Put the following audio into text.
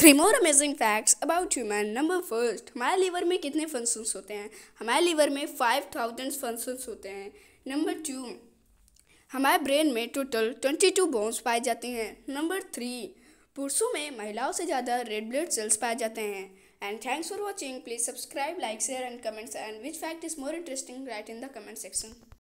three more amazing facts about human number first हमारे liver में कितने फंक्शंस होते हैं हमारे लीवर में फाइव थाउजेंड फंक्शंस होते हैं नंबर टू हमारे ब्रेन में टोटल ट्वेंटी टू बोन्स पाए जाते हैं नंबर थ्री पुरुषों में महिलाओं से ज़्यादा रेड ब्लड सेल्स पाए जाते हैं and thanks for watching please subscribe like share and comments and which fact is more interesting write in the comment section